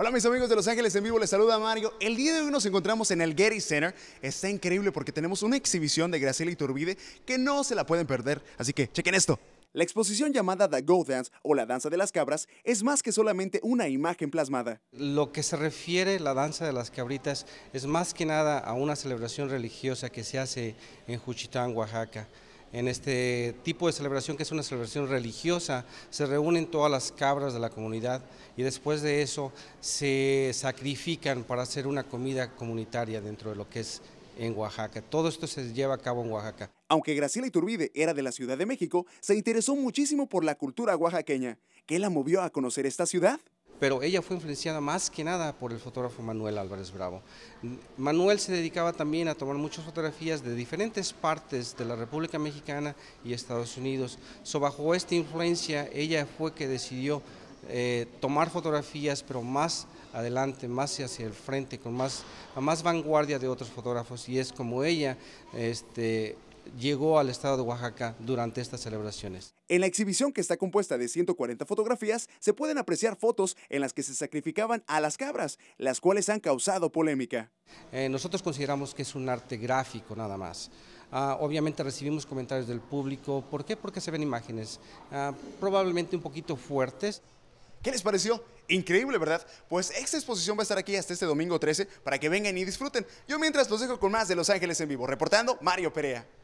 Hola mis amigos de Los Ángeles en vivo, les saluda Mario. El día de hoy nos encontramos en el Getty Center. Está increíble porque tenemos una exhibición de Graciela Iturbide que no se la pueden perder, así que chequen esto. La exposición llamada The Go Dance o la danza de las cabras es más que solamente una imagen plasmada. Lo que se refiere la danza de las cabritas es más que nada a una celebración religiosa que se hace en Juchitán, Oaxaca en este tipo de celebración que es una celebración religiosa. Se reúnen todas las cabras de la comunidad y después de eso se sacrifican para hacer una comida comunitaria dentro de lo que es en Oaxaca. Todo esto se lleva a cabo en Oaxaca. Aunque Graciela Iturbide era de la Ciudad de México, se interesó muchísimo por la cultura oaxaqueña. ¿Qué la movió a conocer esta ciudad? pero ella fue influenciada más que nada por el fotógrafo Manuel Álvarez Bravo. Manuel se dedicaba también a tomar muchas fotografías de diferentes partes de la República Mexicana y Estados Unidos. So, bajo esta influencia, ella fue que decidió eh, tomar fotografías, pero más adelante, más hacia el frente, con más, a más vanguardia de otros fotógrafos. Y es como ella este, llegó al estado de Oaxaca durante estas celebraciones. En la exhibición, que está compuesta de 140 fotografías, se pueden apreciar fotos en las que se sacrificaban a las cabras, las cuales han causado polémica. Eh, nosotros consideramos que es un arte gráfico nada más. Ah, obviamente recibimos comentarios del público. ¿Por qué? Porque se ven imágenes ah, probablemente un poquito fuertes. ¿Qué les pareció? Increíble, ¿verdad? Pues esta exposición va a estar aquí hasta este domingo 13 para que vengan y disfruten. Yo mientras los dejo con más de Los Ángeles en vivo. Reportando Mario Perea.